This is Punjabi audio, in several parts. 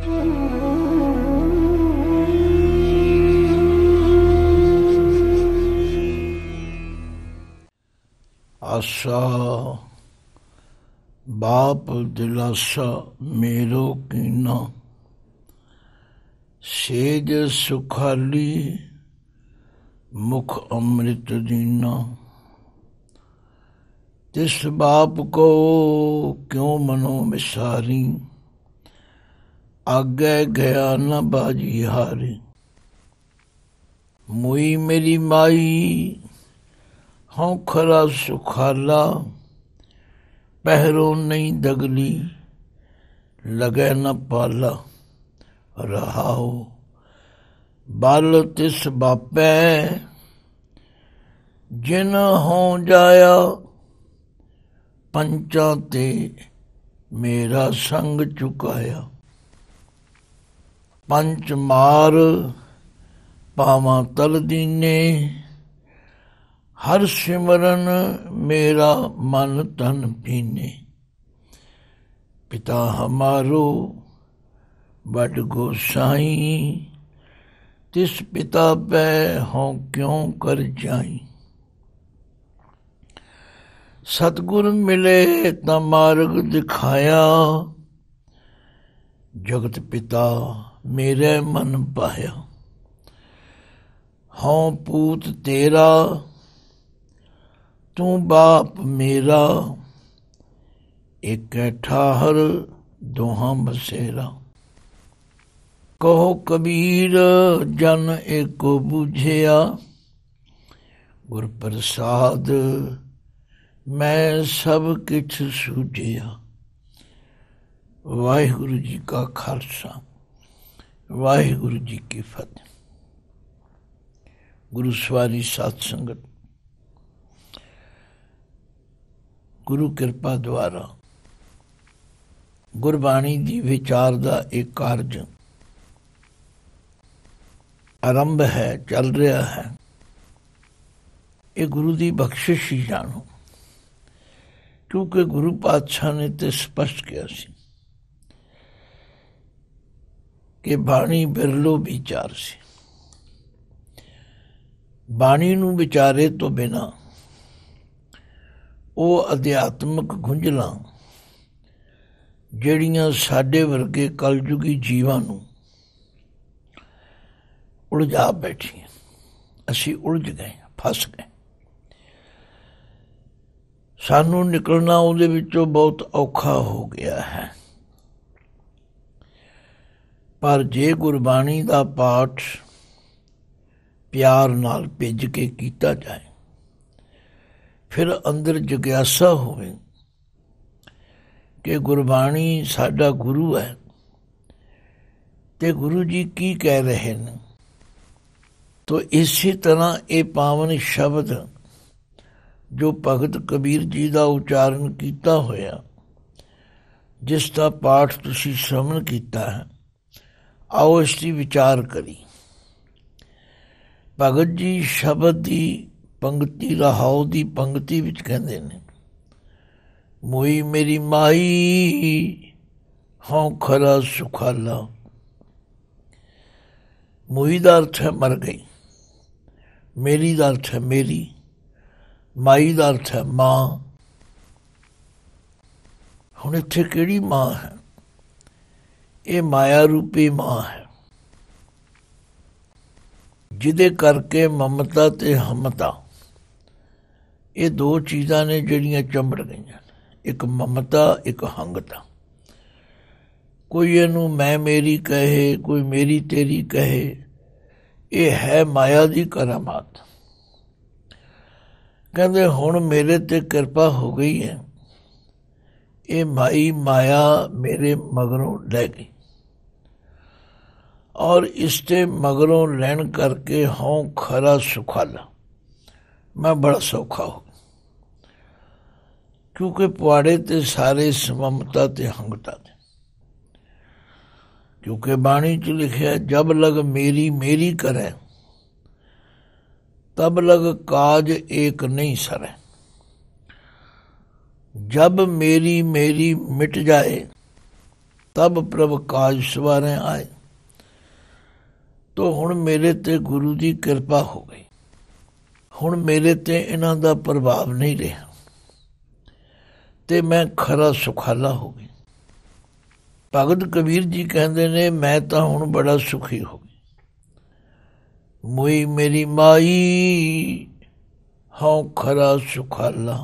आशा बाप दिलासा मेरो कीना सेज सुखाली मुख अमृत दीना तिस बाप को क्यों मनो मिसारी ਅੱਗੇ ਗਿਆ ਨਾ ਬਾਜੀ ਹਾਰੇ ਮੁਈ ਮੇਰੀ ਮਾਈ ਹਉ ਖਰਾ ਸੁਖਾਲਾ ਪਹਿਰੋਂ ਨਹੀਂ ਦਗਲੀ ਲਗੈ ਨਾ ਪਾਲਾ ਰਹਾਉ ਬਲ ਤਿਸ ਬਾਪੈ ਜਿਨ ਹੋ ਜਾਇਆ ਪੰਚਾਂ ਤੇ ਮੇਰਾ ਸੰਗ ਚੁਕਾਇਆ ਪੰਜ ਮਾਰ ਪਾਵਾਂ ਤਲ ਦੀਨੇ ਹਰ ਸਿਮਰਨ ਮੇਰਾ ਮਨ ਤਨ ਪੀਨੇ ਪਿਤਾ ਹਮਾਰੋ ਬਟ ਗੋਸਾਈ ਤਿਸ ਪਿਤਾ ਪੈ ਹਉ ਕਿਉ ਕਰ ਜਾਈ ਸਤਗੁਰ ਮਿਲੇ ਤਾਂ ਮਾਰਗ ਦਿਖਾਇਆ ਜਗਤ ਪਿਤਾ ਮੇਰੇ ਮਨ ਪਾਇਆ ਹਉ ਪੂਤ ਤੇਰਾ ਤੂੰ ਬਾਪ ਮੇਰਾ ਇਕੱਠਾ ਹਰ ਦੋਹਾਂ ਬਸੇਰਾ ਕਹੋ ਕਬੀਰ ਜਨ ਏਕੋ ਬੁਝਿਆ ਗੁਰ ਪ੍ਰਸਾਦ ਮੈਂ ਸਭ ਕਿਛ ਸੂਝਿਆ ਵਾਹਿਗੁਰੂ ਜੀ ਕਾ ਖਾਲਸਾ ਵਾਹਿਗੁਰੂ ਜੀ ਕੀ ਫਤਿਹ ਗੁਰੂ ਸਵਾਰੀ ਸਾਧ ਸੰਗਤ ਗੁਰੂ ਕਿਰਪਾ ਦੁਆਰਾ ਗੁਰਬਾਣੀ ਦੀ ਵਿਚਾਰ ਦਾ ਇੱਕ ਕਾਰਜ ਆਰੰਭ ਹੈ ਚੱਲ ਰਿਹਾ ਹੈ ਇਹ ਗੁਰੂ ਦੀ ਬਖਸ਼ਿਸ਼ ਹੀ ਜਾਣੋ ਕਿਉਂਕਿ ਗੁਰੂ ਪਾਤਸ਼ਾਹ ਨੇ ਤੇ ਸਪਸ਼ਟ ਕਿਹਾ ਸੀ ਕਿ ਬਾਣੀ ਬਿਰਲੋ ਵਿਚਾਰ ਸੀ ਬਾਣੀ ਨੂੰ ਵਿਚਾਰੇ ਤੋਂ ਬਿਨਾ ਉਹ ਅਧਿਆਤਮਿਕ ਗੁੰਝਲਾਂ ਜਿਹੜੀਆਂ ਸਾਡੇ ਵਰਗੇ ਕਲਯੁਗੀ ਜੀਵਾਂ ਨੂੰ ਉਲਝਾ ਬੈਠੀਆਂ ਅਸੀਂ ਉਲਝ ਗਏ ਫਸ ਗਏ ਸਾਨੂੰ ਨਿਕਲਣਾ ਉਹਦੇ ਵਿੱਚੋਂ ਬਹੁਤ ਔਖਾ ਹੋ ਗਿਆ ਹੈ ਪਰ ਜੇ ਗੁਰਬਾਣੀ ਦਾ ਪਾਠ ਪਿਆਰ ਨਾਲ ਭਿੱਜ ਕੇ ਕੀਤਾ ਜਾਏ ਫਿਰ ਅੰਦਰ ਜਗਿਆਸਾ ਹੋਵੇ ਕਿ ਗੁਰਬਾਣੀ ਸਾਡਾ ਗੁਰੂ ਹੈ ਤੇ ਗੁਰੂ ਜੀ ਕੀ ਕਹਿ ਰਹੇ ਨੇ ਤੋ ਇਸੇ ਤਰ੍ਹਾਂ ਇਹ ਪਾਵਨ ਸ਼ਬਦ ਜੋ ਭਗਤ ਕਬੀਰ ਜੀ ਦਾ ਉਚਾਰਨ ਕੀਤਾ ਹੋਇਆ ਜਿਸ ਦਾ ਪਾਠ ਤੁਸੀਂ ਸ਼ਰਵਣ ਕੀਤਾ ਹੈ ਆਓ ਇਸ ਦੀ ਵਿਚਾਰ ਕਰੀ ਭਗਤ ਜੀ ਸ਼ਬਦ ਦੀ ਪੰਕਤੀ ਰਹਾਉ ਦੀ ਪੰਕਤੀ ਵਿੱਚ ਕਹਿੰਦੇ ਨੇ ਮੋਈ ਮੇਰੀ ਮਾਈ ਹਉ ਖਰਾ ਸੁਖਾਲਾ ਮੋਈ ਦਾ ਅਰਥ ਹੈ ਮਰ ਗਈ ਮੇਰੀ ਦਾ ਅਰਥ ਹੈ ਮੇਰੀ ਮਾਈ ਦਾ ਅਰਥ ਹੈ ਮਾਂ ਹੁਣ ਇੱਥੇ ਕਿਹੜੀ ਮਾਂ ਹੈ ਇਹ ਮਾਇਆ ਰੂਪੀ ਮਾਂ ਹੈ ਜਿਹਦੇ ਕਰਕੇ ਮਮਤਾ ਤੇ ਹਮਤਾ ਇਹ ਦੋ ਚੀਜ਼ਾਂ ਨੇ ਜਿਹੜੀਆਂ ਚੰਬੜ ਗਈਆਂ ਇੱਕ ਮਮਤਾ ਇੱਕ ਹੰਗਤਾ ਕੋਈ ਇਹਨੂੰ ਮੈਂ ਮੇਰੀ ਕਹੇ ਕੋਈ ਮੇਰੀ ਤੇਰੀ ਕਹੇ ਇਹ ਹੈ ਮਾਇਆ ਦੀ ਕਰਾਮਾਤ ਕਹਿੰਦੇ ਹੁਣ ਮੇਰੇ ਤੇ ਕਿਰਪਾ ਹੋ ਗਈ ਹੈ ਇਹ ਮਾਈ ਮਾਇਆ ਮੇਰੇ ਮਗਰੋਂ ਲੈ ਗਈ और इसते मगरों लैन करके हों खरा सुखल मैं बड़ा सौखा हूँ क्योंकि पुआड़े ते सारे सममता ते हंगता थे क्योंकि बाणी च लिखे जब लग मेरी मेरी करे तब लग काज एक नहीं सर जब मेरी मेरी मिट जाए तब प्रभ काज सवार आए ਤੋ ਹੁਣ ਮੇਰੇ ਤੇ ਗੁਰੂ ਦੀ ਕਿਰਪਾ ਹੋ ਗਈ ਹੁਣ ਮੇਰੇ ਤੇ ਇਹਨਾਂ ਦਾ ਪ੍ਰਭਾਵ ਨਹੀਂ ਰਿਹਾ ਤੇ ਮੈਂ ਖਰਾ ਸੁਖਾਲਾ ਹੋ ਗਈ ਭਗਤ ਕਬੀਰ ਜੀ ਕਹਿੰਦੇ ਨੇ ਮੈਂ ਤਾਂ ਹੁਣ ਬੜਾ ਸੁਖੀ ਹੋ ਗਈ ਮੋਈ ਮੇਰੀ ਮਾਈ ਹਉ ਖਰਾ ਸੁਖਾਲਾ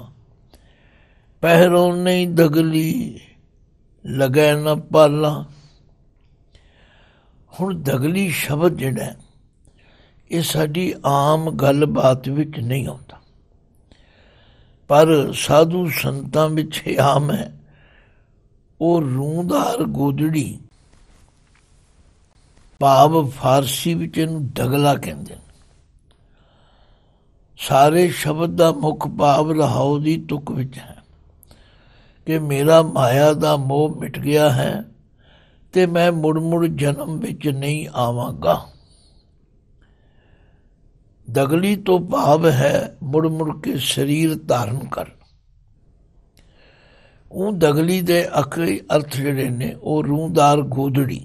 ਪਹਿਰੋਂ ਨਹੀਂ ਦਗਲੀ ਲਗੈ ਨਾ ਪਾਲਾ ਹੁਣ ਦਗਲੀ ਸ਼ਬਦ ਜਿਹੜਾ ਇਹ ਸਾਡੀ ਆਮ ਗੱਲਬਾਤ ਵਿੱਚ ਨਹੀਂ ਆਉਂਦਾ ਪਰ ਸਾਧੂ ਸੰਤਾਂ ਵਿੱਚ ਆਮ ਹੈ ਉਹ ਰੂੰਦਾਰ ਗੋਦੜੀ ਭਾਵ ਫਾਰਸੀ ਵਿੱਚ ਇਹਨੂੰ ਦਗਲਾ ਕਹਿੰਦੇ ਨੇ ਸਾਰੇ ਸ਼ਬਦ ਦਾ ਮੁੱਖ ਭਾਵ ਰਹਾਉ ਦੀ ਤੁਕ ਵਿੱਚ ਹੈ ਕਿ ਮੇਰਾ ਮਾਇਆ ਦਾ ਮੋਹ ਮਿਟ ਗਿਆ ਹੈ ਤੇ ਮੈਂ ਮੁੜ ਮੁੜ ਜਨਮ ਵਿੱਚ ਨਹੀਂ ਆਵਾਂਗਾ ਦਗਲੀ ਤੋਂ ਭਾਵ ਹੈ ਮੁੜ ਮੁੜ ਕੇ ਸਰੀਰ ਧਾਰਨ ਕਰ ਉਹ ਦਗਲੀ ਦੇ ਅਕਲੀ ਅਰਥ ਜਿਹੜੇ ਨੇ ਉਹ ਰੂਹਦਾਰ ਗੋਦੜੀ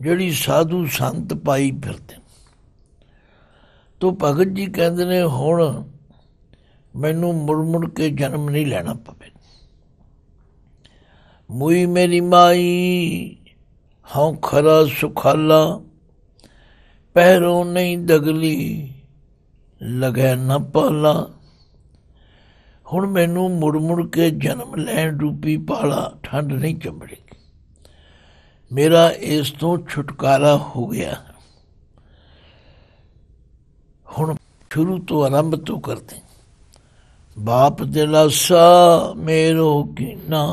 ਜਿਹੜੀ ਸਾਧੂ ਸੰਤ ਪਾਈ ਫਿਰਦੇ ਤੋ ਭਗਤ ਜੀ ਕਹਿੰਦੇ ਨੇ ਹੁਣ ਮੈਨੂੰ ਮੁਰਮੁਰ ਕੇ ਜਨਮ ਨਹੀਂ ਲੈਣਾ ਪਵੇ ਮੂਈ ਮੇਰੀ ਮਾਈ ਹਉ ਖਰਾ ਸੁਖਾਲਾ ਪਹਿਰੋ ਨਹੀਂ ਦਗਲੀ ਲਗੈ ਨਾ ਪਾਲਾ ਹੁਣ ਮੈਨੂੰ ਮੁੜ ਮੁੜ ਕੇ ਜਨਮ ਲੈਣ ਰੂਪੀ ਪਾਲਾ ਠੰਡ ਨਹੀਂ ਚੰਬੜੀ ਮੇਰਾ ਇਸ ਤੋਂ ਛੁਟਕਾਰਾ ਹੋ ਗਿਆ ਹੁਣ ਸ਼ੁਰੂ ਤੋਂ ਆਰੰਭ ਤੋਂ ਕਰਦੇ ਬਾਪ ਲਾਸਾ ਮੇਰੋ ਕਿਨਾ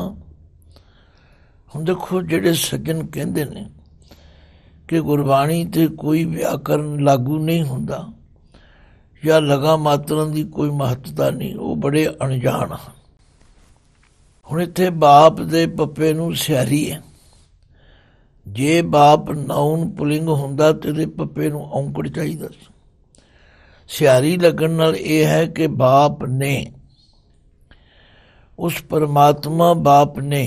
ਹੁਣ ਦੇਖੋ ਜਿਹੜੇ ਸੱਜਣ ਕਹਿੰਦੇ ਨੇ ਕਿ ਗੁਰਬਾਣੀ ਤੇ ਕੋਈ ਵਿਆਕਰਨ ਲਾਗੂ ਨਹੀਂ ਹੁੰਦਾ ਜਾਂ ਲਗਾ ਮਾਤਰਾਂ ਦੀ ਕੋਈ ਮਹੱਤਤਾ ਨਹੀਂ ਉਹ ਬੜੇ ਅਣਜਾਣ ਹਨ ਹੁਣ ਇੱਥੇ ਬਾਪ ਦੇ ਪੱਪੇ ਨੂੰ ਸਿਆਰੀ ਹੈ ਜੇ ਬਾਪ ਨਾਉਨ ਪੁਲਿੰਗ ਹੁੰਦਾ ਤੇ ਦੇ ਪੱਪੇ ਨੂੰ ਔਂਕੜ ਚਾਹੀਦਾ ਸਿਆਰੀ ਲੱਗਣ ਨਾਲ ਇਹ ਹੈ ਕਿ ਬਾਪ ਨੇ ਉਸ ਪਰਮਾਤਮਾ ਬਾਪ ਨੇ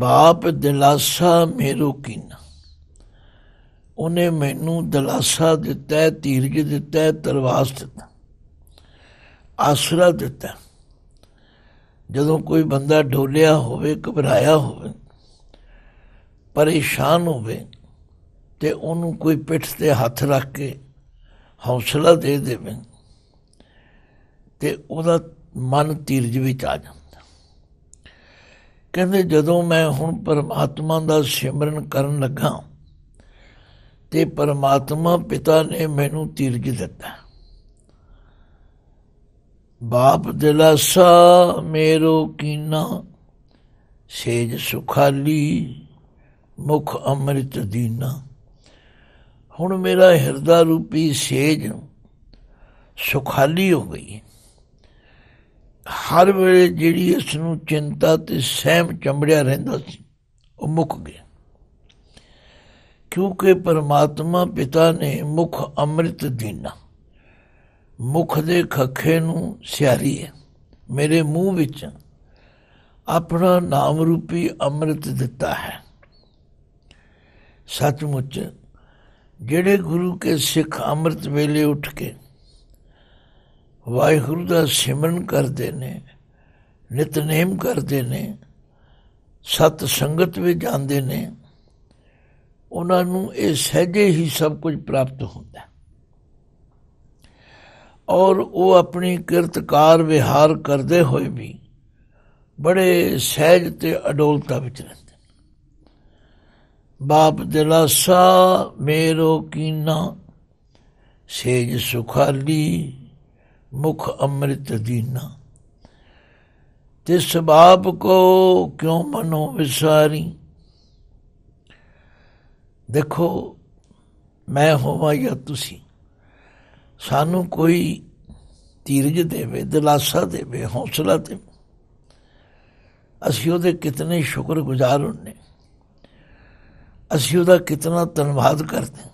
ਬਾਪ ਦਿਲਾਸਾ ਮੇਰੂ ਕੀਨਾ ਉਹਨੇ ਮੈਨੂੰ ਦਿਲਾਸਾ ਦਿੱਤਾ ਧੀਰਜ ਦਿੱਤਾ ਤਰਵਾਸ ਦਿੱਤਾ ਆਸਰਾ ਦਿੱਤਾ ਜਦੋਂ ਕੋਈ ਬੰਦਾ ਢੋਲਿਆ ਹੋਵੇ ਘਬਰਾਇਆ ਹੋਵੇ ਪਰੇਸ਼ਾਨ ਹੋਵੇ ਤੇ ਉਹਨੂੰ ਕੋਈ ਪਿੱਠ ਤੇ ਹੱਥ ਰੱਖ ਕੇ ਹੌਸਲਾ ਦੇ ਦੇਵੇ ਤੇ ਉਹਦਾ ਮਨ ਧੀਰਜ ਵਿੱਚ ਆ ਜਾ ਕਹਿੰਦੇ ਜਦੋਂ ਮੈਂ ਹੁਣ ਪਰਮਾਤਮਾ ਦਾ ਸਿਮਰਨ ਕਰਨ ਲੱਗਾ ਤੇ ਪਰਮਾਤਮਾ ਪਿਤਾ ਨੇ ਮੈਨੂੰ ਤੀਰਜ ਦਿੱਤਾ ਬਾਪ ਦਿਲਾਸਾ ਮੇਰੋ ਕੀਨਾ ਸੇਜ ਸੁਖਾਲੀ ਮੁਖ ਅੰਮ੍ਰਿਤ ਦੀਨਾ ਹੁਣ ਮੇਰਾ ਹਿਰਦਾ ਰੂਪੀ ਸੇਜ ਸੁਖਾਲੀ ਹੋ ਗਈ ਹਰ ਵੇਲੇ ਜਿਹੜੀ ਇਸ ਨੂੰ ਚਿੰਤਾ ਤੇ ਸਹਿਮ ਚੰਬੜਿਆ ਰਹਿੰਦਾ ਸੀ ਉਹ ਮੁੱਕ ਗਿਆ ਕਿਉਂਕਿ ਪਰਮਾਤਮਾ ਪਿਤਾ ਨੇ ਮੁਖ ਅੰਮ੍ਰਿਤ ਦੀਨਾ ਮੁਖ ਦੇ ਖੱਖੇ ਨੂੰ ਸਿਆਰੀ ਹੈ ਮੇਰੇ ਮੂੰਹ ਵਿੱਚ ਆਪਣਾ ਨਾਮ ਰੂਪੀ ਅੰਮ੍ਰਿਤ ਦਿੱਤਾ ਹੈ ਸੱਚਮੁੱਚ ਜਿਹੜੇ ਗੁਰੂ ਕੇ ਸਿੱਖ ਅੰਮ੍ਰਿਤ ਵੇਲੇ ਉੱਠ ਕੇ ਵਾਹਿਗੁਰੂ ਦਾ ਸਿਮਰਨ ਕਰਦੇ ਨੇ ਨਿਤਨੇਮ ਕਰਦੇ ਨੇ ਸਤ ਸੰਗਤ ਵਿੱਚ ਜਾਂਦੇ ਨੇ ਉਹਨਾਂ ਨੂੰ ਇਹ ਸਹਜੇ ਹੀ ਸਭ ਕੁਝ ਪ੍ਰਾਪਤ ਹੁੰਦਾ ਔਰ ਉਹ ਆਪਣੀ ਕਿਰਤਕਾਰ ਵਿਹਾਰ ਕਰਦੇ ਹੋਏ ਵੀ ਬੜੇ ਸਹਿਜ ਤੇ ਅਡੋਲਤਾ ਵਿੱਚ ਰਹਿੰਦੇ ਬਾਪ ਦਿਲਾਸਾ ਮੇਰੋ ਕੀਨਾ ਸੇਜ ਸੁਖਾਲੀ ਮੁਖ ਅੰਮ੍ਰਿਤ ਦੀਨਾ ਤੇ ਸਬਾਬ ਕੋ ਕਿਉ ਮਨੋ ਵਿਸਾਰੀ ਦੇਖੋ ਮੈਂ ਹੋਵਾਂ ਜਾਂ ਤੁਸੀਂ ਸਾਨੂੰ ਕੋਈ ਧੀਰਜ ਦੇਵੇ ਦਿਲਾਸਾ ਦੇਵੇ ਹੌਸਲਾ ਦੇਵੇ ਅਸੀਂ ਉਹਦੇ ਕਿਤਨੇ ਸ਼ੁਕਰਗੁਜ਼ਾਰ ਹੁੰਨੇ ਅਸੀਂ ਉਹਦਾ ਕਿਤਨਾ ਧੰਨਵਾਦ ਕਰਦੇ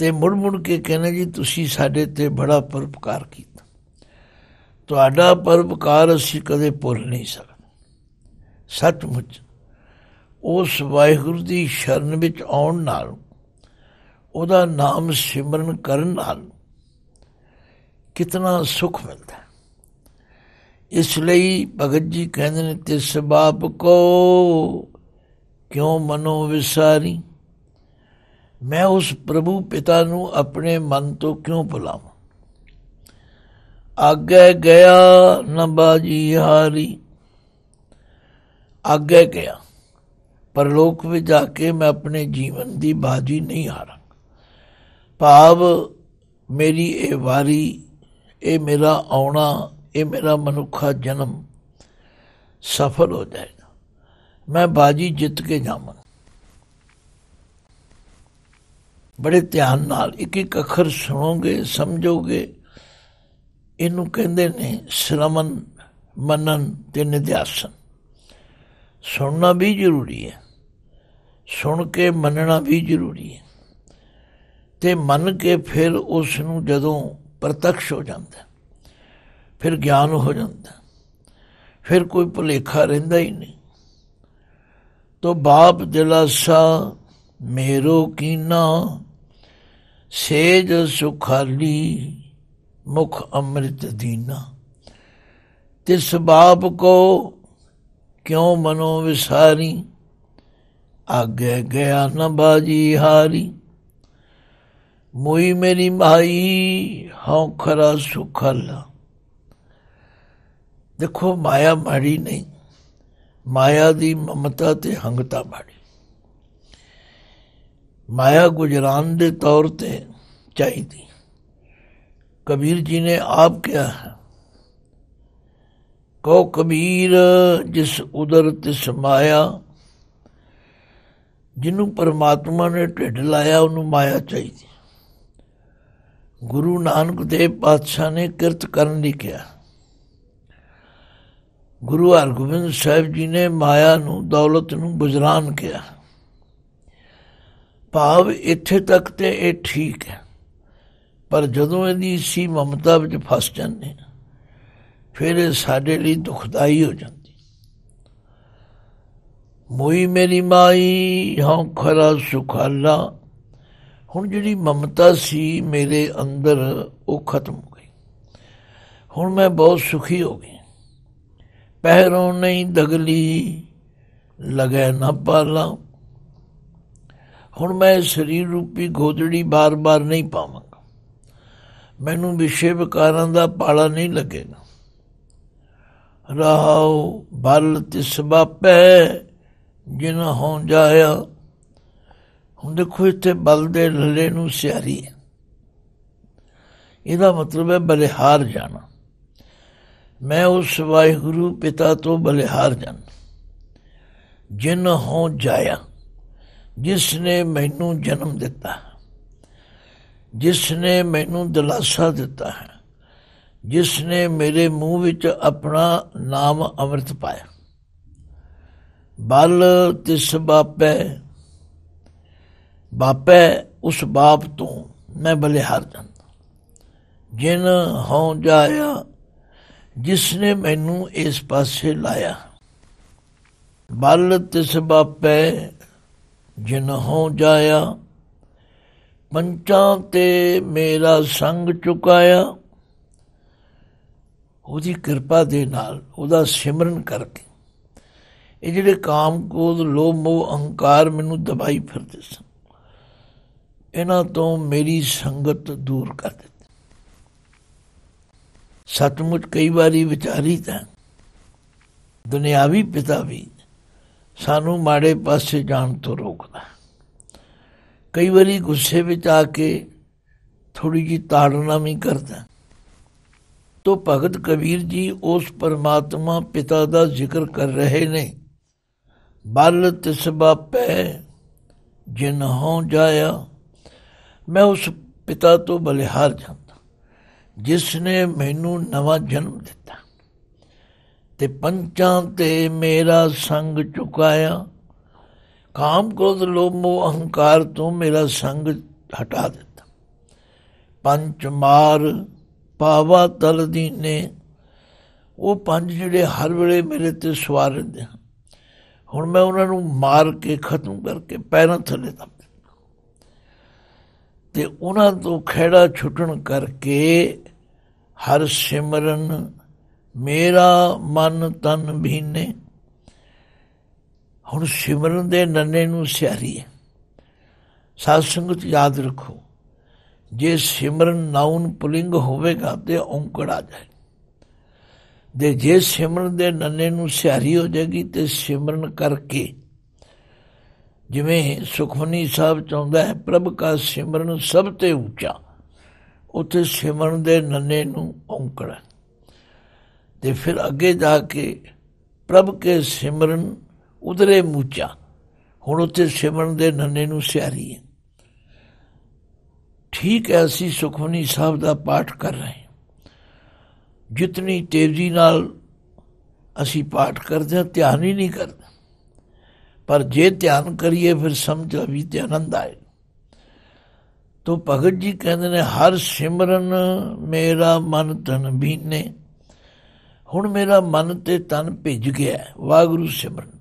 ਤੇ ਮੁੜ ਮੁੜ ਕੇ ਕਹਿੰਦੇ ਜੀ ਤੁਸੀਂ ਸਾਡੇ ਤੇ ਬੜਾ ਪਰਪਕਾਰ ਕੀਤਾ ਤੁਹਾਡਾ ਪਰਪਕਾਰ ਅਸੀਂ ਕਦੇ ਭੁੱਲ ਨਹੀਂ ਸਕਦੇ ਸੱਚਮੁੱਚ ਉਸ ਵਾਹਿਗੁਰੂ ਦੀ ਸ਼ਰਨ ਵਿੱਚ ਆਉਣ ਨਾਲ ਉਹਦਾ ਨਾਮ ਸਿਮਰਨ ਕਰਨ ਨਾਲ ਕਿਤਨਾ ਸੁਖ ਮਿਲਦਾ ਇਸ ਲਈ ਭਗਤ ਜੀ ਕਹਿੰਦੇ ਨੇ ਤਿਸ ਬਾਪ ਕੋ ਕਿਉਂ ਮਨੋ ਵਿਸਾਰੀ ਮੈਂ ਉਸ ਪ੍ਰਭੂ ਪਿਤਾ ਨੂੰ ਆਪਣੇ ਮਨ ਤੋਂ ਕਿਉਂ ਭੁਲਾਵਾਂ ਅੱਗੇ ਗਿਆ ਨਾ ਬਾਜੀ ਹਾਰੀ ਅੱਗੇ ਗਿਆ ਪਰਲੋਕ ਵਿੱਚ ਜਾ ਕੇ ਮੈਂ ਆਪਣੇ ਜੀਵਨ ਦੀ ਬਾਜੀ ਨਹੀਂ ਹਾਰਾਂ ਭਾਵ ਮੇਰੀ ਇਹ ਵਾਰੀ ਇਹ ਮੇਰਾ ਆਉਣਾ ਇਹ ਮੇਰਾ ਮਨੁੱਖਾ ਜਨਮ ਸਫਲ ਹੋ ਜਾਏਗਾ ਮੈਂ ਬਾਜੀ ਜਿੱਤ ਕੇ ਜਾਵਾਂ ਬੜੇ ਧਿਆਨ ਨਾਲ ਇੱਕ ਇੱਕ ਅੱਖਰ ਸੁਣੋਗੇ ਸਮਝੋਗੇ ਇਹਨੂੰ ਕਹਿੰਦੇ ਨੇ ਸ਼ਰਮਨ ਮਨਨ ਤੇ ਨਿਧਿਆਸਨ ਸੁਣਨਾ ਵੀ ਜ਼ਰੂਰੀ ਹੈ ਸੁਣ ਕੇ ਮੰਨਣਾ ਵੀ ਜ਼ਰੂਰੀ ਹੈ ਤੇ ਮੰਨ ਕੇ ਫਿਰ ਉਸ ਨੂੰ ਜਦੋਂ ਪ੍ਰਤੱਖ ਹੋ ਜਾਂਦਾ ਫਿਰ ਗਿਆਨ ਹੋ ਜਾਂਦਾ ਫਿਰ ਕੋਈ ਭੁਲੇਖਾ ਰਹਿੰਦਾ ਹੀ ਨਹੀਂ ਤੋ ਬਾਪ ਦਿਲਾਸਾ ਮੇਰੋ ਕੀਨਾ ਸੇਜ ਸੁਖਾਲੀ ਮੁਖ ਅੰਮ੍ਰਿਤ ਦੀਨਾ ਤਿਸ ਬਾਪ ਕੋ ਕਿਉ ਮਨੋ ਵਿਸਾਰੀ ਆਗੇ ਗਿਆ ਨ ਬਾਜੀ ਹਾਰੀ ਮੋਈ ਮੇਰੀ ਮਾਈ ਹਉ ਖਰਾ ਸੁਖਲ ਦੇਖੋ ਮਾਇਆ ਮਾੜੀ ਨਹੀਂ ਮਾਇਆ ਦੀ ਮਮਤਾ ਤੇ ਹੰਗਤਾ ਮਾੜੀ ਮਾਇਆ ਗੁਜਰਾਨ ਦੇ ਤੌਰ ਤੇ ਚਾਹੀਦੀ ਕਬੀਰ ਜੀ ਨੇ ਆਪ ਕਿਹਾ ਹੈ ਕੋ ਕਬੀਰ ਜਿਸ ਉਦਰ ਤਿਸ ਮਾਇਆ ਜਿਹਨੂੰ ਪਰਮਾਤਮਾ ਨੇ ਢਿੱਡ ਲਾਇਆ ਉਹਨੂੰ ਮਾਇਆ ਚਾਹੀਦੀ ਗੁਰੂ ਨਾਨਕ ਦੇਵ ਪਾਤਸ਼ਾਹ ਨੇ ਕਿਰਤ ਕਰਨ ਲਈ ਕਿਹਾ ਗੁਰੂ ਹਰਗੋਬਿੰਦ ਸਾਹਿਬ ਜੀ ਨੇ ਮਾਇਆ ਨੂੰ ਦੌਲਤ ਨੂੰ ਬੁਜਰਾਨ ਕਿਹਾ ਭਾਵ ਇੱਥੇ ਤੱਕ ਤੇ ਇਹ ਠੀਕ ਹੈ ਪਰ ਜਦੋਂ ਇਹਦੀ ਸੀ ਮਮਤਾ ਵਿੱਚ ਫਸ ਜਾਂਦੇ ਫਿਰ ਇਹ ਸਾਡੇ ਲਈ ਦੁਖਦਾਈ ਹੋ ਜਾਂਦੀ ਮੋਈ ਮੇਰੀ ਮਾਈ ਹਾਂ ਖਰਾ ਸੁਖਾਲਾ ਹੁਣ ਜਿਹੜੀ ਮਮਤਾ ਸੀ ਮੇਰੇ ਅੰਦਰ ਉਹ ਖਤਮ ਹੋ ਗਈ ਹੁਣ ਮੈਂ ਬਹੁਤ ਸੁਖੀ ਹੋ ਗਈ ਪਹਿਰੋਂ ਨਹੀਂ ਦਗਲੀ ਲਗੇ ਨਾ ਪਾਲਾਂ ਹੁਣ ਮੈਂ ਸਰੀਰ ਰੂਪੀ ਗੋਦੜੀ ਬਾਰ-ਬਾਰ ਨਹੀਂ ਪਾਵਾਂਗਾ ਮੈਨੂੰ ਵਿਸ਼ੇ ਵਿਕਾਰਾਂ ਦਾ ਪਾਲਾ ਨਹੀਂ ਲੱਗੇਗਾ ਰਹਾਉ ਬਲ ਤਿਸਬਾ ਪੈ ਜਿਨ ਹੋ ਜਾਇਆ ਹੁਣ ਦੇਖੋ ਇੱਥੇ ਬਲ ਦੇ ਲਲੇ ਨੂੰ ਸਿਆਰੀ ਹੈ ਇਹਦਾ ਮਤਲਬ ਹੈ ਬਲਿਹਾਰ ਜਾਣਾ ਮੈਂ ਉਸ ਵਾਹਿਗੁਰੂ ਪਿਤਾ ਤੋਂ ਬਲਿਹਾਰ ਜਾਣਾ ਜਿਨ ਹੋ ਜਾਇਆ ਜਿਸ ਨੇ ਮੈਨੂੰ ਜਨਮ ਦਿੱਤਾ ਜਿਸ ਨੇ ਮੈਨੂੰ ਦਿਲਾਸਾ ਦਿੱਤਾ ਹੈ ਜਿਸ ਨੇ ਮੇਰੇ ਮੂੰਹ ਵਿੱਚ ਆਪਣਾ ਨਾਮ ਅਮਰਤ ਪਾਇਆ ਬਲ ਤਿਸ ਬਾਪੇ ਬਾਪੇ ਉਸ ਬਾਪ ਤੋਂ ਮੈਂ ਬਲਿਹਾਰ ਜਾਂਦਾ ਜਿਨ ਹੋ ਜਾਇਆ ਜਿਸ ਨੇ ਮੈਨੂੰ ਇਸ ਪਾਸੇ ਲਾਇਆ ਬਲ ਤਿਸ ਬਾਪੇ ਜਿਨਹੋਂ ਜਾਇਆ ਪੰਚਾਂ ਤੇ ਮੇਰਾ ਸੰਗ ਚੁਕਾਇਆ ਉਹਦੀ ਕਿਰਪਾ ਦੇ ਨਾਲ ਉਹਦਾ ਸਿਮਰਨ ਕਰਕੇ ਇਹ ਜਿਹੜੇ ਕਾਮ ਕੋਦ ਲੋਭ ਮੋਹ ਅਹੰਕਾਰ ਮੈਨੂੰ ਦਬਾਈ ਫਿਰਦੇ ਸਨ ਇਹਨਾਂ ਤੋਂ ਮੇਰੀ ਸੰਗਤ ਦੂਰ ਕਰ ਦਿੱਤੀ ਸਤਮੁੱਚ ਕਈ ਵਾਰੀ ਵਿਚਾਰੀ ਤਾਂ ਦੁਨਿਆਵੀ ਪਿਤਾ ਵੀ ਸਾਨੂੰ ਮਾੜੇ ਪਾਸੇ ਜਾਣ ਤੋਂ ਰੋਕਦਾ ਕਈ ਵਾਰੀ ਗੁੱਸੇ ਵਿੱਚ ਆ ਕੇ ਥੋੜੀ ਜੀ ਤਾੜਨਾ ਵੀ ਕਰਦਾ ਤੋ ਭਗਤ ਕਬੀਰ ਜੀ ਉਸ ਪਰਮਾਤਮਾ ਪਿਤਾ ਦਾ ਜ਼ਿਕਰ ਕਰ ਰਹੇ ਨੇ ਬਲ ਤਿਸ ਪੈ ਜਿਨ ਹੋਂ ਜਾਇਆ ਮੈਂ ਉਸ ਪਿਤਾ ਤੋਂ ਬਲਿਹਾਰ ਜਾਂਦਾ ਜਿਸ ਨੇ ਮੈਨੂੰ ਨਵਾਂ ਜਨਮ ਦਿੱਤਾ ਤੇ ਪੰਚਾਂ ਤੇ ਮੇਰਾ ਸੰਗ ਚੁਕਾਇਆ ਕਾਮ ਕ੍ਰੋਧ ਲੋਭ ਮੋਹ ਅਹੰਕਾਰ ਤੋਂ ਮੇਰਾ ਸੰਗ ਹਟਾ ਦਿੱਤਾ ਪੰਜ ਮਾਰ ਪਾਵਾ ਤਲ ਦੀਨੇ ਉਹ ਪੰਜ ਜਿਹੜੇ ਹਰ ਵੇਲੇ ਮੇਰੇ ਤੇ ਸਵਾਰ ਰਹਿੰਦੇ ਹਨ ਹੁਣ ਮੈਂ ਉਹਨਾਂ ਨੂੰ ਮਾਰ ਕੇ ਖਤਮ ਕਰਕੇ ਪੈਰਾਂ ਥੱਲੇ ਦੱਬ ਤੇ ਉਹਨਾਂ ਤੋਂ ਖੇੜਾ ਛੁੱਟਣ ਕਰਕੇ ਹਰ ਸਿਮਰਨ ਮੇਰਾ ਮਨ ਤਨ ਭੀਨੇ ਹੁਣ ਸਿਮਰਨ ਦੇ ਨੰਨੇ ਨੂੰ ਸਿਆਰੀ ਹੈ ਸਾਧ ਸੰਗਤ ਯਾਦ ਰੱਖੋ ਜੇ ਸਿਮਰਨ ਨਾਉਨ ਪੁਲਿੰਗ ਹੋਵੇਗਾ ਤੇ ਔਂਕੜ ਆ ਜਾਏ ਦੇ ਜੇ ਸਿਮਰਨ ਦੇ ਨੰਨੇ ਨੂੰ ਸਿਆਰੀ ਹੋ ਜਾਏਗੀ ਤੇ ਸਿਮਰਨ ਕਰਕੇ ਜਿਵੇਂ ਸੁਖਮਨੀ ਸਾਹਿਬ ਚਾਹੁੰਦਾ ਹੈ ਪ੍ਰਭ ਦਾ ਸਿਮਰਨ ਸਭ ਤੋਂ ਉੱਚਾ ਉਥੇ ਸਿਮਰਨ ਦੇ ਨੰਨੇ ਨੂੰ ਔਂਕੜ ਤੇ ਫਿਰ ਅੱਗੇ ਜਾ ਕੇ ਪ੍ਰਭ ਕੇ ਸਿਮਰਨ ਉਧਰੇ ਮੂਚਾ ਹੁਣ ਉੱਥੇ ਸਿਮਰਨ ਦੇ ਨੰਨੇ ਨੂੰ ਸਿਆਰੀ ਹੈ ਠੀਕ ਹੈ ਅਸੀਂ ਸੁਖਮਨੀ ਸਾਹਿਬ ਦਾ ਪਾਠ ਕਰ ਰਹੇ ਹਾਂ ਜਿਤਨੀ ਤੇਜ਼ੀ ਨਾਲ ਅਸੀਂ ਪਾਠ ਕਰਦੇ ਹਾਂ ਧਿਆਨ ਹੀ ਨਹੀਂ ਕਰਦੇ ਪਰ ਜੇ ਧਿਆਨ ਕਰੀਏ ਫਿਰ ਸਮਝ ਵੀ ਤੇ ਆਨੰਦ ਆਏ ਤੋ ਭਗਤ ਜੀ ਕਹਿੰਦੇ ਨੇ ਹਰ ਸਿਮਰਨ ਮੇਰਾ ਮਨ ਤਨ ਬੀਨੇ ਹੁਣ ਮੇਰਾ ਮਨ ਤੇ ਤਨ ਭਿੱਜ ਗਿਆ ਵਾਹਿਗੁਰੂ ਸਿਮਰਨ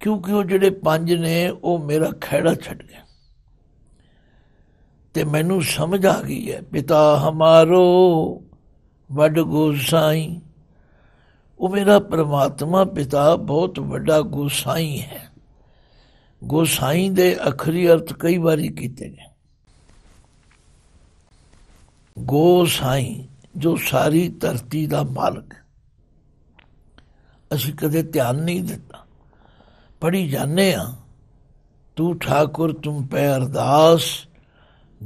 ਕਿਉਂਕਿ ਉਹ ਜਿਹੜੇ ਪੰਜ ਨੇ ਉਹ ਮੇਰਾ ਖਹਿੜਾ ਛੱਡ ਗਏ ਤੇ ਮੈਨੂੰ ਸਮਝ ਆ ਗਈ ਹੈ ਪਿਤਾ ਹਮਾਰੋ ਵੱਡ ਗੋਸਾਈ ਉਹ ਮੇਰਾ ਪ੍ਰਮਾਤਮਾ ਪਿਤਾ ਬਹੁਤ ਵੱਡਾ ਗੋਸਾਈ ਹੈ ਗੋਸਾਈ ਦੇ ਅਖਰੀ ਅਰਥ ਕਈ ਵਾਰੀ ਕੀਤੇ ਗਏ ਗੋਸਾਈ ਜੋ ਸਾਰੀ ਧਰਤੀ ਦਾ ਮਾਲਕ ਅਸੀਂ ਕਦੇ ਧਿਆਨ ਨਹੀਂ ਦਿੱਤਾ ਪੜੀ ਜਾਣੇ ਆ ਤੂੰ ਠਾਕੁਰ ਤੁਮ ਪੈ ਅਰਦਾਸ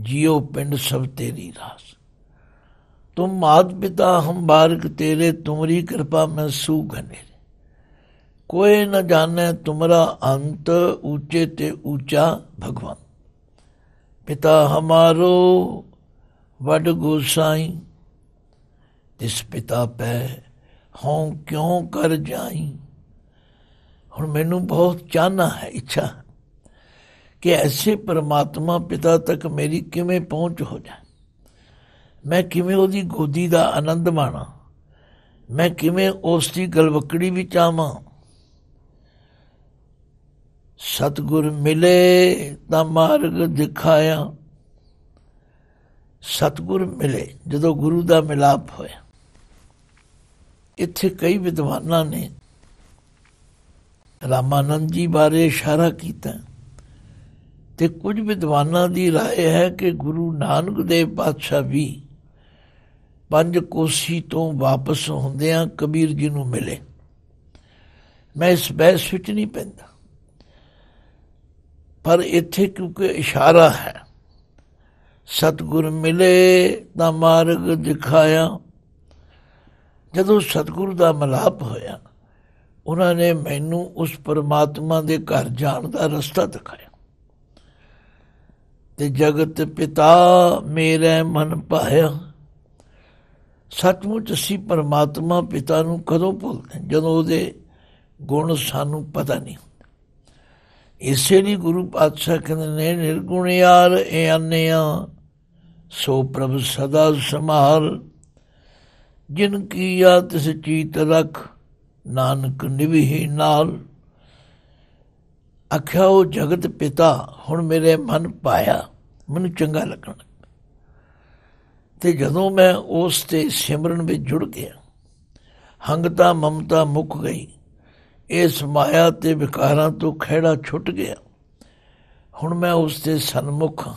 ਜਿਉ ਪਿੰਡ ਸਭ ਤੇਰੀ ਰਾਸ ਤੁਮ ਮਾਤ ਪਿਤਾ ਹਮ ਬਾਰਕ ਤੇਰੇ ਤੁਮਰੀ ਕਿਰਪਾ ਮੈਂ ਸੂਖ ਹਨੇਰੇ ਕੋਈ ਨ ਜਾਣੇ ਤੁਮਰਾ ਅੰਤ ਉੱਚੇ ਤੇ ਉੱਚਾ ਭਗਵਾਨ ਪਿਤਾ ਹਮਾਰੋ ਵਡ ਗੋਸਾਈ ਤਿਸ ਪਿਤਾ ਪੈ ਹਉ ਕਿਉਂ ਕਰ ਜਾਈ ਹੁਣ ਮੈਨੂੰ ਬਹੁਤ ਚਾਹਨਾ ਹੈ ਇੱਛਾ ਕਿ ਐਸੇ ਪਰਮਾਤਮਾ ਪਿਤਾ ਤੱਕ ਮੇਰੀ ਕਿਵੇਂ ਪਹੁੰਚ ਹੋ ਜਾ ਮੈਂ ਕਿਵੇਂ ਉਹਦੀ ਗੋਦੀ ਦਾ ਆਨੰਦ ਮਾਣਾ ਮੈਂ ਕਿਵੇਂ ਉਸ ਦੀ ਗਲਵਕੜੀ ਵਿੱਚ ਆਵਾਂ ਸਤਗੁਰ ਮਿਲੇ ਤਾਂ ਮਾਰਗ ਦਿਖਾਇਆ ਸਤਗੁਰ ਮਿਲੇ ਜਦੋਂ ਗੁਰੂ ਦਾ ਮਿਲਾਪ ਹੋਇਆ ਇੱਥੇ ਕਈ ਵਿਦਵਾਨਾਂ ਨੇ ਰਾਮਾਨੰਦ ਜੀ ਬਾਰੇ ਇਸ਼ਾਰਾ ਕੀਤਾ ਤੇ ਕੁਝ ਵਿਦਵਾਨਾਂ ਦੀ رائے ਹੈ ਕਿ ਗੁਰੂ ਨਾਨਕ ਦੇਵ ਪਾਤਸ਼ਾਹ ਵੀ ਪੰਜ ਕੋਸੀ ਤੋਂ ਵਾਪਸ ਹੁੰਦਿਆਂ ਕਬੀਰ ਜੀ ਨੂੰ ਮਿਲੇ ਮੈਂ ਇਸ ਬਹਿਸ ਵਿੱਚ ਨਹੀਂ ਪੈਂਦਾ ਪਰ ਇੱਥੇ ਕਿਉਂਕਿ ਇਸ਼ਾਰਾ ਹੈ ਸਤਗੁਰ ਮਿਲੇ ਤਾਂ ਮਾਰਗ ਦਿਖਾਇਆ ਜਦੋਂ ਸਤਿਗੁਰੂ ਦਾ ਮਲਾਪ ਹੋਇਆ ਉਹਨਾਂ ਨੇ ਮੈਨੂੰ ਉਸ ਪਰਮਾਤਮਾ ਦੇ ਘਰ ਜਾਣ ਦਾ ਰਸਤਾ ਦਿਖਾਇਆ ਤੇ ਜਗਤ ਪਿਤਾ ਮੇਰੇ ਮਨ ਪਾਇਆ ਸੱਚਮੁੱਚ ਅਸੀਂ ਪਰਮਾਤਮਾ ਪਿਤਾ ਨੂੰ ਕਦੋਂ ਭੁੱਲਦੇ ਜਦੋਂ ਉਹਦੇ ਗੁਣ ਸਾਨੂੰ ਪਤਾ ਨਹੀਂ ਇਸੇ ਲਈ ਗੁਰੂ ਪਾਤਸ਼ਾਹ ਕਹਿੰਦੇ ਨੇ ਨਿਰਗੁਣ ਯਾਰ ਇਹ ਅੰਨਿਆ ਸੋ ਪ੍ਰਭ ਸਦਾ ਸਮਾਰ ਜਿਨ ਕੀ ਯਾਦ ਤਿਸ ਚੀਤ ਰਖ ਨਾਨਕ ਨਿਵਹੀ ਨਾਲ ਆਖਿਆ ਉਹ ਜਗਤ ਪਿਤਾ ਹੁਣ ਮੇਰੇ ਮਨ ਪਾਇਆ ਮੈਨੂੰ ਚੰਗਾ ਲੱਗਣ ਤੇ ਜਦੋਂ ਮੈਂ ਉਸ ਤੇ ਸਿਮਰਨ ਵਿੱਚ ਜੁੜ ਗਿਆ ਹੰਗਤਾ ਮਮਤਾ ਮੁੱਕ ਗਈ ਇਸ ਮਾਇਆ ਤੇ ਵਿਕਾਰਾਂ ਤੋਂ ਖਿਹੜਾ ਛੁੱਟ ਗਿਆ ਹੁਣ ਮੈਂ ਉਸ ਤੇ ਸਨਮੁਖ ਹਾਂ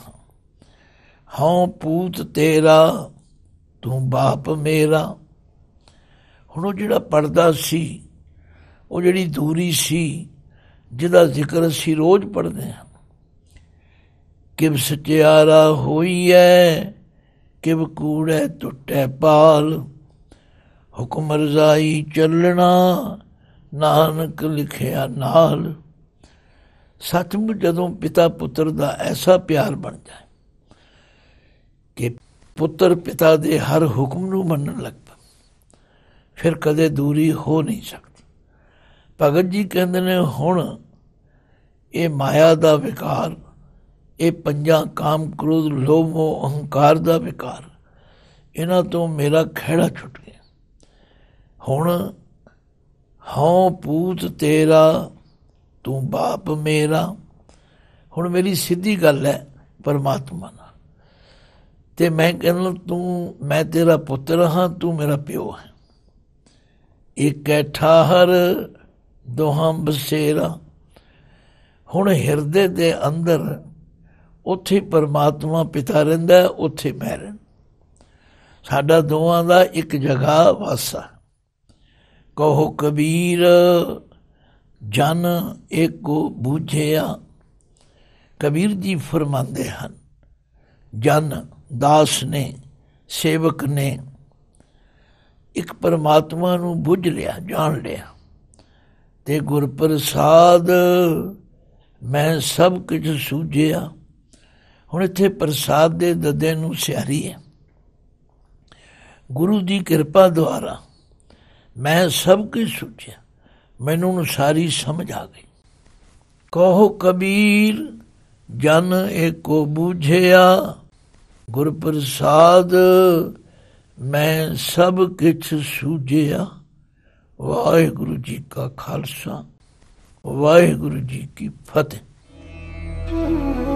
ਹਉ ਪੂਤ ਤੇਰਾ ਤੂੰ ਬਾਪ ਮੇਰਾ ਹੁਣ ਉਹ ਜਿਹੜਾ ਪਰਦਾ ਸੀ ਉਹ ਜਿਹੜੀ ਦੂਰੀ ਸੀ ਜਿਹਦਾ ਜ਼ਿਕਰ ਅਸੀਂ ਰੋਜ਼ ਪੜਦੇ ਹਾਂ ਕਿਬ ਸਚਿਆਰਾ ਹੋਈ ਐ ਕਿਬ ਕੂੜੈ ਟੁੱਟੈ ਪਾਲ ਹੁਕਮ ਰਜ਼ਾਈ ਚੱਲਣਾ ਨਾਨਕ ਲਿਖਿਆ ਨਾਲ ਸੱਚਮੁੱਚ ਜਦੋਂ ਪਿਤਾ ਪੁੱਤਰ ਦਾ ਐਸਾ ਪਿਆਰ ਬਣ ਜਾਏ ਕਿ ਪੁੱਤਰ ਪਿਤਾ ਦੇ ਹਰ ਹੁਕਮ ਨੂੰ ਮੰਨਣ ਲੱਗ ਫਿਰ ਕਦੇ ਦੂਰੀ ਹੋ ਨਹੀਂ ਸਕਦੀ ਭਗਤ ਜੀ ਕਹਿੰਦੇ ਨੇ ਹੁਣ ਇਹ ਮਾਇਆ ਦਾ ਵਿਕਾਰ ਇਹ ਪੰਜਾਂ ਕਾਮ ਕ੍ਰੋਧ ਲੋਭ ਮੋਹ ਅਹੰਕਾਰ ਦਾ ਵਿਕਾਰ ਇਹਨਾਂ ਤੋਂ ਮੇਰਾ ਖਿਹੜਾ ਛੁੱਟ ਗਿਆ ਹੁਣ ਹਉ ਪੂਤ ਤੇਰਾ ਤੂੰ ਬਾਪ ਮੇਰਾ ਹੁਣ ਮੇਰੀ ਸਿੱਧੀ ਗੱਲ ਹੈ ਪਰਮਾਤਮਾ ਨਾਲ ਤੇ ਮੈਂ ਕਹਿੰਦਾ ਤੂੰ ਮੈਂ ਤੇਰਾ ਪੁੱਤਰ ਹਾਂ ਤੂੰ ਮੇਰਾ ਪਿਓ ਹੈ ਇੱਕ ਹੈ ਠਾਹਰ ਦੋਹਾਂ ਬਸੇਰਾ ਹੁਣ ਹਿਰਦੇ ਦੇ ਅੰਦਰ ਉੱਥੇ ਪਰਮਾਤਮਾ ਪਿਤਾ ਰਹਿੰਦਾ ਉੱਥੇ ਮੈਂ ਰਹਿੰਦਾ ਸਾਡਾ ਦੋਹਾਂ ਦਾ ਇੱਕ ਜਗ੍ਹਾ ਵਾਸਾ ਕਹੋ ਕਬੀਰ ਜਨ ਇੱਕੋ ਬੂਝਿਆ ਕਬੀਰ ਜੀ ਫਰਮਾਉਂਦੇ ਹਨ ਜਨ ਦਾਸ ਨੇ ਸੇਵਕ ਨੇ ਇੱਕ ਪਰਮਾਤਮਾ ਨੂੰ ਬੁੱਝ ਲਿਆ ਜਾਣ ਲਿਆ ਤੇ ਗੁਰਪ੍ਰਸਾਦ ਮੈਂ ਸਭ ਕੁਝ ਸੂਝਿਆ ਹੁਣ ਇੱਥੇ ਪ੍ਰਸਾਦ ਦੇ ਦਦੇ ਨੂੰ ਸਿਆਰੀ ਹੈ ਗੁਰੂ ਦੀ ਕਿਰਪਾ ਦੁਆਰਾ ਮੈਂ ਸਭ ਕੁਝ ਸੂਝਿਆ ਮੈਨੂੰ ਸਾਰੀ ਸਮਝ ਆ ਗਈ ਕਹੋ ਕਬੀਰ ਜਨ ਏਕੋ ਬੁਝਿਆ ਗੁਰਪ੍ਰਸਾਦ ਮੈਂ ਸਭ ਕਿਛ ਸੂਝਿਆ ਵਾਹਿਗੁਰੂ ਜੀ ਕਾ ਖਾਲਸਾ ਵਾਹਿਗੁਰੂ ਜੀ ਕੀ ਫਤਿਹ